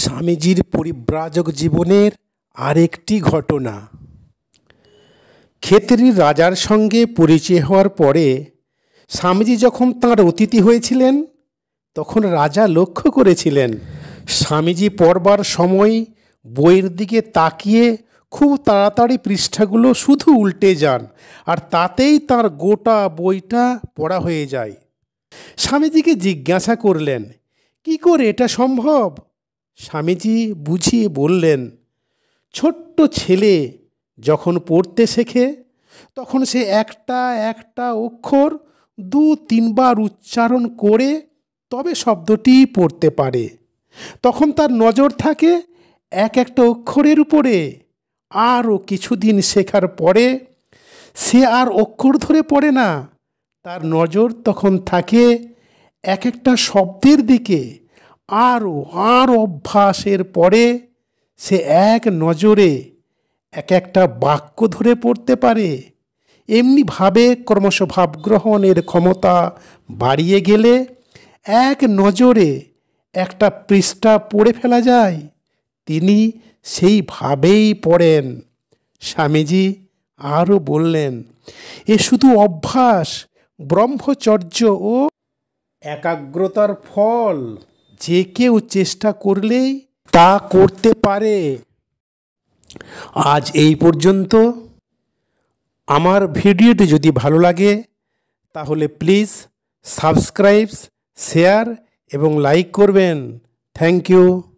স্বামীজির পরিব্রাজক জীবনের আরেকটি ঘটনা খেতরি রাজার সঙ্গে পরিচয় হওয়ার পরে স্বামীজি যখন তাঁর অতিথি হয়েছিলেন তখন রাজা লক্ষ্য করেছিলেন স্বামীজি পড়বার সময় বইয়ের দিকে তাকিয়ে খুব তাড়াতাড়ি পৃষ্ঠাগুলো শুধু উল্টে যান আর তাতেই তার গোটা বইটা পড়া হয়ে যায় স্বামীজিকে জিজ্ঞাসা করলেন কি করে এটা সম্ভব স্বামীজি বুঝিয়ে বললেন ছোট্ট ছেলে যখন পড়তে শেখে তখন সে একটা একটা অক্ষর দু তিনবার উচ্চারণ করে তবে শব্দটি পড়তে পারে তখন তার নজর থাকে এক একটা অক্ষরের উপরে আরও কিছুদিন শেখার পরে সে আর অক্ষর ধরে পড়ে না তার নজর তখন থাকে এক একটা শব্দের দিকে আরও আর অভ্যাসের পরে সে এক নজরে এক একটা বাক্য ধরে পড়তে পারে এমনিভাবে ক্রমশ ভাবগ্রহণের ক্ষমতা বাড়িয়ে গেলে এক নজরে একটা পৃষ্ঠা পড়ে ফেলা যায় তিনি সেইভাবেই পড়েন স্বামীজি আরও বললেন এ শুধু অভ্যাস ব্রহ্মচর্য ও একাগ্রতার ফল যে কেউ চেষ্টা করলেই তা করতে পারে আজ এই পর্যন্ত আমার ভিডিওটি যদি ভালো লাগে তাহলে প্লিজ সাবস্ক্রাইবস শেয়ার এবং লাইক করবেন থ্যাংক ইউ